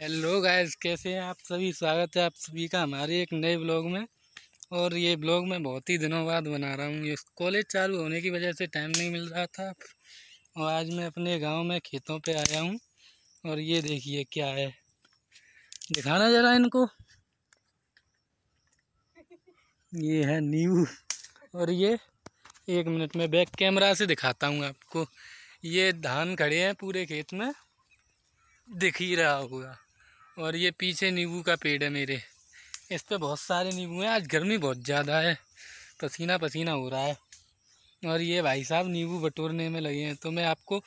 hello guys कैसे हैं आप सभी स्वागत है आप सभी का हमारे एक नए ब्लॉग में और ये ब्लॉग मैं बहुत ही दिनों बाद बना रहा हूँ कॉलेज चालू होने की वजह से टाइम नहीं मिल रहा था और आज मैं अपने गांव में खेतों पे आया हूँ और ये देखिए क्या है दिखाना ज़रा इनको ये है न्यू और ये एक मिनट में बैक कैमरा से दिखाता हूँ आपको ये धान खड़े हैं पूरे खेत में दिख ही रहा होगा और ये पीछे नींबू का पेड़ है मेरे इस पर बहुत सारे नींबू हैं आज गर्मी बहुत ज़्यादा है पसीना पसीना हो रहा है और ये भाई साहब नींबू बटोरने में लगे हैं तो मैं आपको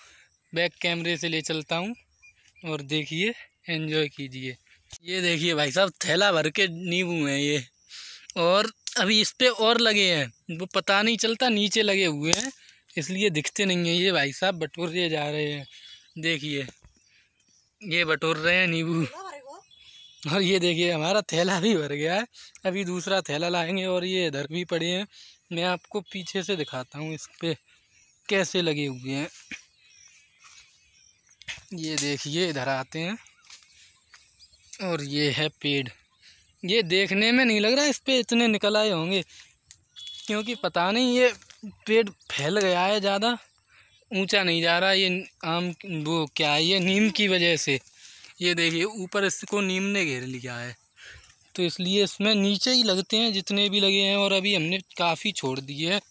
बैक कैमरे से ले चलता हूँ और देखिए एंजॉय कीजिए ये देखिए भाई साहब थैला भर के नींबू हैं ये और अभी इस पर और लगे हैं वो पता नहीं चलता नीचे लगे हुए हैं इसलिए दिखते नहीं हैं ये भाई साहब बटोर जा रहे हैं देखिए ये बटोर रहे हैं नींबू और ये देखिए हमारा थैला भी भर गया है अभी दूसरा थैला लाएंगे और ये इधर भी पड़े हैं मैं आपको पीछे से दिखाता हूँ इस पर कैसे लगे हुए हैं ये देखिए इधर आते हैं और ये है पेड़ ये देखने में नहीं लग रहा इस पर इतने निकल आए होंगे क्योंकि पता नहीं ये पेड़ फैल गया है ज़्यादा ऊंचा नहीं जा रहा ये आम वो क्या है ये नीम की वजह से ये देखिए ऊपर इसको नीम ने घेर लिया है तो इसलिए इसमें नीचे ही लगते हैं जितने भी लगे हैं और अभी हमने काफ़ी छोड़ दिए हैं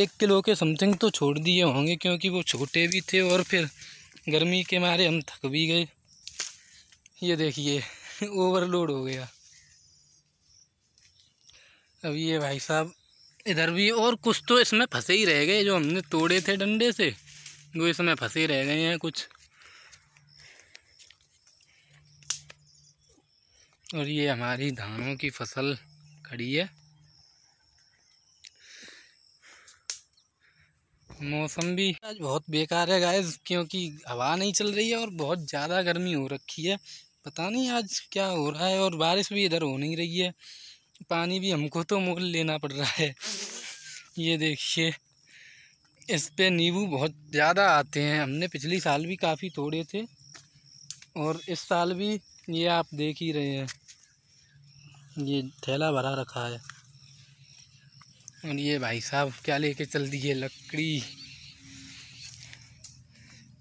एक किलो के समथिंग तो छोड़ दिए होंगे क्योंकि वो छोटे भी थे और फिर गर्मी के मारे हम थक भी गए ये देखिए ओवरलोड हो गया अब ये भाई साहब इधर भी और कुछ तो इसमें फंसे ही रह गए जो हमने तोड़े थे डंडे से वो इसमें फंसे रह गए हैं कुछ और ये हमारी धानों की फसल खड़ी है मौसम भी आज बहुत बेकार है गाइस क्योंकि हवा नहीं चल रही है और बहुत ज़्यादा गर्मी हो रखी है पता नहीं आज क्या हो रहा है और बारिश भी इधर हो नहीं रही है पानी भी हमको तो मोल लेना पड़ रहा है ये देखिए इस पे नींबू बहुत ज़्यादा आते हैं हमने पिछली साल भी काफ़ी तोड़े थे और इस साल भी ये आप देख ही रहे हैं ये थैला भरा रखा है और ये भाई साहब क्या लेके चल दिए है लकड़ी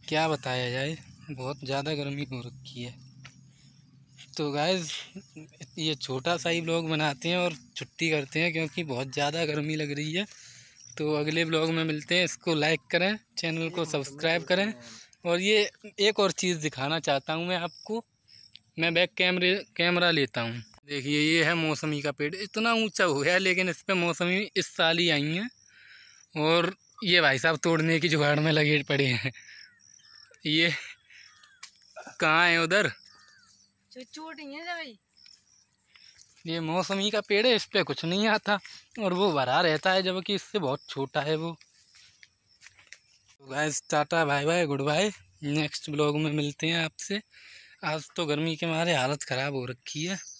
क्या बताया जाए बहुत ज़्यादा गर्मी हो रखी है तो गाय ये छोटा सा ही ब्लॉग बनाते हैं और छुट्टी करते हैं क्योंकि बहुत ज़्यादा गर्मी लग रही है तो अगले ब्लॉग में मिलते हैं इसको लाइक करें चैनल को सब्सक्राइब करें और ये एक और चीज़ दिखाना चाहता हूँ मैं आपको मैं बैक कैमरे कैमरा लेता हूँ देखिए ये है मौसमी का पेड़ इतना ऊंचा हो गया लेकिन इस पर मौसमी इस साल ही आई हैं और ये भाई साहब तोड़ने की जुगाड़ में लगे पड़े हैं ये कहाँ है उधर ये मौसमी का पेड़ है इस पर कुछ नहीं आता और वो भरा रहता है जबकि इससे बहुत छोटा है वो गाइस तो tata bye bye goodbye next blog में मिलते हैं आपसे आज तो गर्मी के मारे हालत ख़राब हो रखी है